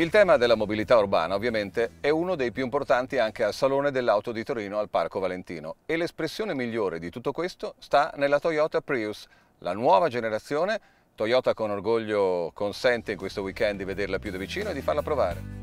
Il tema della mobilità urbana ovviamente è uno dei più importanti anche al Salone dell'Auto di Torino al Parco Valentino e l'espressione migliore di tutto questo sta nella Toyota Prius, la nuova generazione. Toyota con orgoglio consente in questo weekend di vederla più da vicino e di farla provare.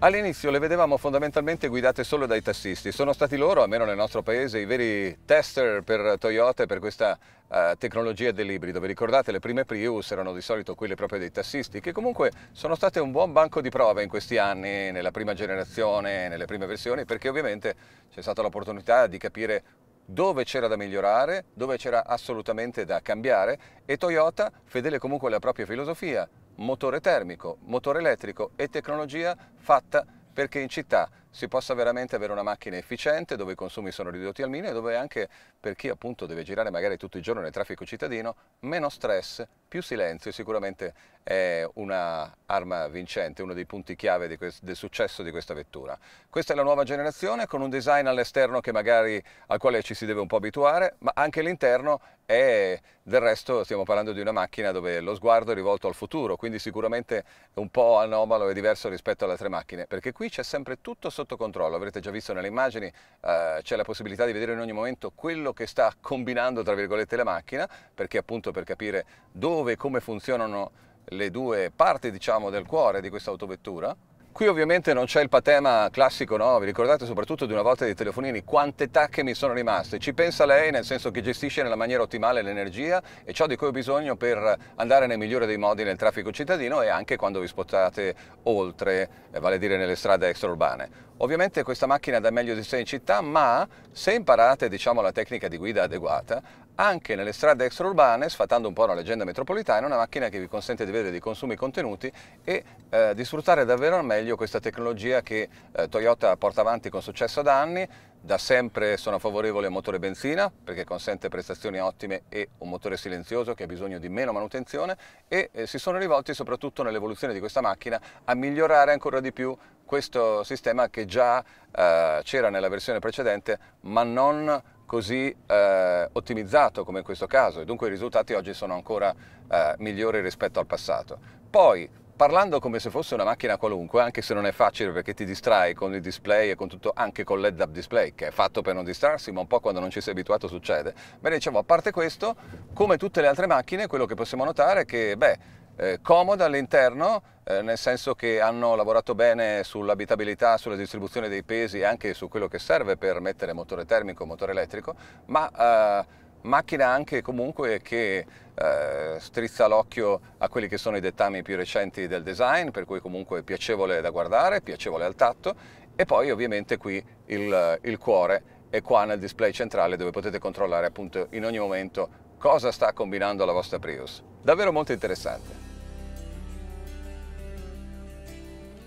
All'inizio le vedevamo fondamentalmente guidate solo dai tassisti, sono stati loro, almeno nel nostro paese, i veri tester per Toyota e per questa uh, tecnologia dell'ibrido. Vi ricordate le prime Prius erano di solito quelle proprio dei tassisti, che comunque sono state un buon banco di prova in questi anni, nella prima generazione, nelle prime versioni, perché ovviamente c'è stata l'opportunità di capire dove c'era da migliorare, dove c'era assolutamente da cambiare e Toyota, fedele comunque alla propria filosofia, motore termico, motore elettrico e tecnologia fatta perché in città si possa veramente avere una macchina efficiente dove i consumi sono ridotti al minimo e dove anche per chi appunto deve girare magari tutto il giorno nel traffico cittadino meno stress, più silenzio sicuramente è un'arma vincente, uno dei punti chiave del successo di questa vettura. Questa è la nuova generazione con un design all'esterno al quale ci si deve un po' abituare, ma anche l'interno è del resto stiamo parlando di una macchina dove lo sguardo è rivolto al futuro, quindi sicuramente un po' anomalo e diverso rispetto alle altre macchine, perché qui c'è sempre tutto sotto controllo, avrete già visto nelle immagini, eh, c'è la possibilità di vedere in ogni momento quello che sta combinando tra virgolette la macchina, perché appunto per capire dove e come funzionano le due parti diciamo del cuore di questa autovettura. Qui ovviamente non c'è il patema classico, no? vi ricordate soprattutto di una volta dei telefonini quante tacche mi sono rimaste, ci pensa lei nel senso che gestisce nella maniera ottimale l'energia e ciò di cui ho bisogno per andare nel migliore dei modi nel traffico cittadino e anche quando vi spostate oltre, eh, vale a dire nelle strade extraurbane. Ovviamente questa macchina dà meglio di sé in città, ma se imparate diciamo, la tecnica di guida adeguata, anche nelle strade extraurbane, sfatando un po' una leggenda metropolitana, è una macchina che vi consente di vedere dei consumi contenuti e eh, di sfruttare davvero al meglio questa tecnologia che eh, Toyota porta avanti con successo da anni, da sempre sono favorevole al motore benzina perché consente prestazioni ottime e un motore silenzioso che ha bisogno di meno manutenzione e eh, si sono rivolti soprattutto nell'evoluzione di questa macchina a migliorare ancora di più questo sistema che già eh, c'era nella versione precedente ma non così eh, ottimizzato come in questo caso e dunque i risultati oggi sono ancora eh, migliori rispetto al passato. Poi parlando come se fosse una macchina qualunque, anche se non è facile perché ti distrai con il display e con tutto, anche con l'ed up display, che è fatto per non distrarsi, ma un po' quando non ci sei abituato succede. Bene, diciamo, a parte questo, come tutte le altre macchine, quello che possiamo notare è che, beh, eh, comoda all'interno, eh, nel senso che hanno lavorato bene sull'abitabilità, sulla distribuzione dei pesi e anche su quello che serve per mettere motore termico, motore elettrico, ma... Eh, macchina anche comunque che eh, strizza l'occhio a quelli che sono i dettami più recenti del design, per cui comunque è piacevole da guardare, piacevole al tatto e poi ovviamente qui il, il cuore è qua nel display centrale dove potete controllare appunto in ogni momento cosa sta combinando la vostra Prius. Davvero molto interessante.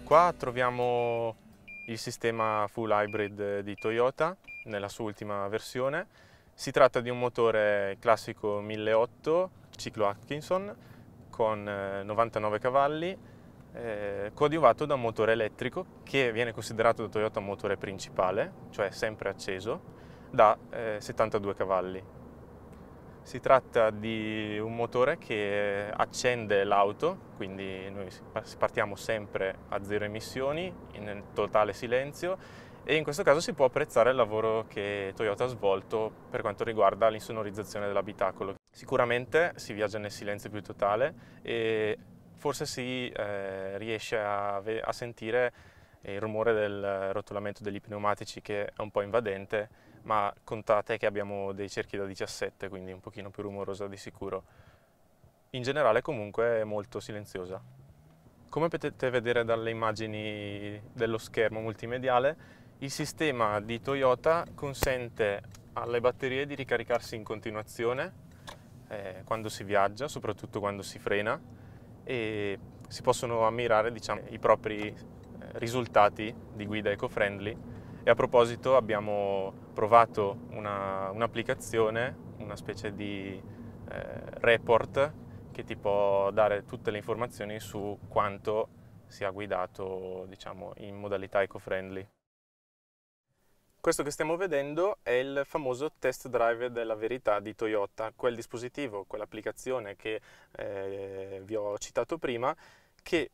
Qua troviamo il sistema full hybrid di Toyota nella sua ultima versione si tratta di un motore classico 1008 ciclo Atkinson con 99 eh, cavalli eh, coadiuvato da un motore elettrico che viene considerato da Toyota un motore principale, cioè sempre acceso, da eh, 72 cavalli. Si tratta di un motore che accende l'auto, quindi noi partiamo sempre a zero emissioni, nel totale silenzio e in questo caso si può apprezzare il lavoro che Toyota ha svolto per quanto riguarda l'insonorizzazione dell'abitacolo. Sicuramente si viaggia nel silenzio più totale e forse si eh, riesce a, a sentire eh, il rumore del rotolamento degli pneumatici che è un po' invadente, ma contate che abbiamo dei cerchi da 17, quindi un pochino più rumorosa di sicuro. In generale comunque è molto silenziosa. Come potete vedere dalle immagini dello schermo multimediale, il sistema di Toyota consente alle batterie di ricaricarsi in continuazione eh, quando si viaggia, soprattutto quando si frena e si possono ammirare diciamo, i propri eh, risultati di guida eco-friendly e a proposito abbiamo provato un'applicazione, una, specie di eh, report che ti può dare tutte le informazioni su quanto si è guidato diciamo, in modalità eco-friendly. Questo che stiamo vedendo è il famoso test drive della verità di Toyota, quel dispositivo, quell'applicazione che eh, vi ho citato prima, che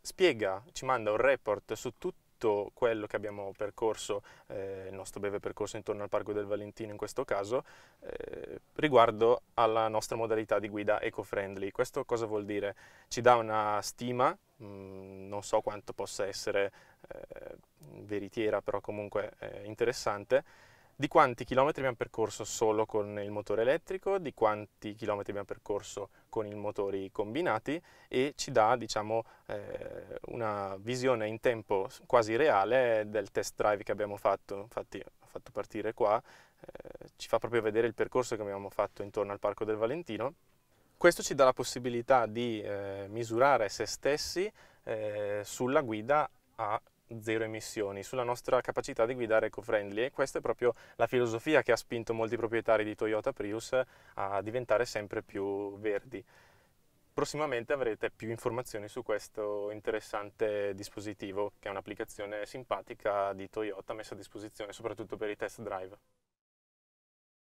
spiega, ci manda un report su tutto quello che abbiamo percorso, eh, il nostro breve percorso intorno al Parco del Valentino in questo caso, eh, riguardo alla nostra modalità di guida eco-friendly. Questo cosa vuol dire? Ci dà una stima Mm, non so quanto possa essere eh, veritiera, però comunque eh, interessante, di quanti chilometri abbiamo percorso solo con il motore elettrico, di quanti chilometri abbiamo percorso con i motori combinati e ci dà diciamo, eh, una visione in tempo quasi reale del test drive che abbiamo fatto. Infatti ho fatto partire qua, eh, ci fa proprio vedere il percorso che abbiamo fatto intorno al Parco del Valentino questo ci dà la possibilità di eh, misurare se stessi eh, sulla guida a zero emissioni, sulla nostra capacità di guidare eco-friendly e questa è proprio la filosofia che ha spinto molti proprietari di Toyota Prius a diventare sempre più verdi. Prossimamente avrete più informazioni su questo interessante dispositivo, che è un'applicazione simpatica di Toyota messa a disposizione soprattutto per i test drive.